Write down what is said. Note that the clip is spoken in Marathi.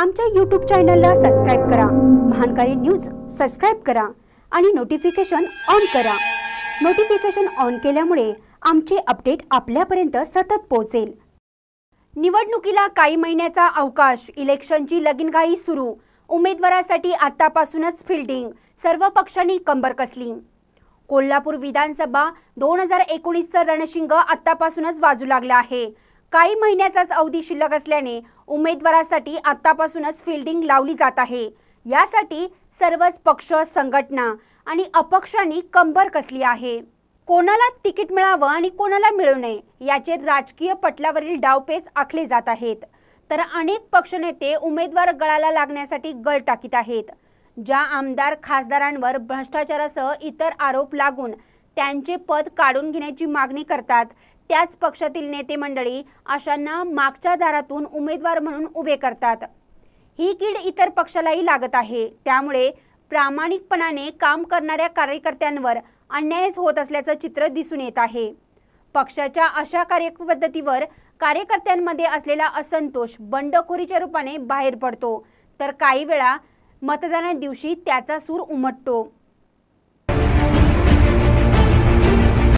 आमच्या यूट्यूब चॅनलला सबस्क्राईब करा महानकारी न्यूज सबस्क्राईब करा आणि नोटिफिकेशन ऑन करा नोटिफिकेशन ऑन केल्यामुळे आमचे अपडेट आपल्यापर्यंत सतत पोहोचेल निवडणुकीला काही महिन्याचा अवकाश इलेक्शनची लगीनघाई सुरू उमेदवारासाठी आतापासूनच फिल्डिंग सर्व पक्षांनी कंबर कसली कोल्हापूर विधानसभा दोन हजार एकोणीसचं रणशिंग आतापासूनच वाजू लागलं आहे काही महिन्याचाच अवधी शिल्लक असल्याने उमेदवारासाठी आतापासूनच फिल्डिंग लावली जात आहे यासाठी सर्वच पक्ष संघटना आणि अपक्षांनी कंबर कसली आहे कोणाला तिकीट मिळावं आणि कोणाला मिळू नये याचे राजकीय पटलावरील डावपेच आखले जात आहेत तर अनेक पक्षनेते उमेदवार गळाला लागण्यासाठी गळ टाकीत आहेत ज्या आमदार खासदारांवर भ्रष्टाचारासह इतर आरोप लागून त्यांचे पद काढून घेण्याची मागणी करतात त्याच पक्षातील नेते मंडळी अशांना मागच्या दारातून उमेदवार म्हणून उभे करतात ही कीड इतर पक्षालाही लागत आहे त्यामुळे प्रामाणिकपणाने काम करणाऱ्या कार्यकर्त्यांवर अन्यायच होत असल्याचं चित्र दिसून येत आहे पक्षाच्या अशा कार्यपद्धतीवर कार्यकर्त्यांमध्ये असलेला असंतोष बंडखोरीच्या रूपाने बाहेर पडतो तर काही वेळा मतदाना दिवशी त्याचा सूर उमटतो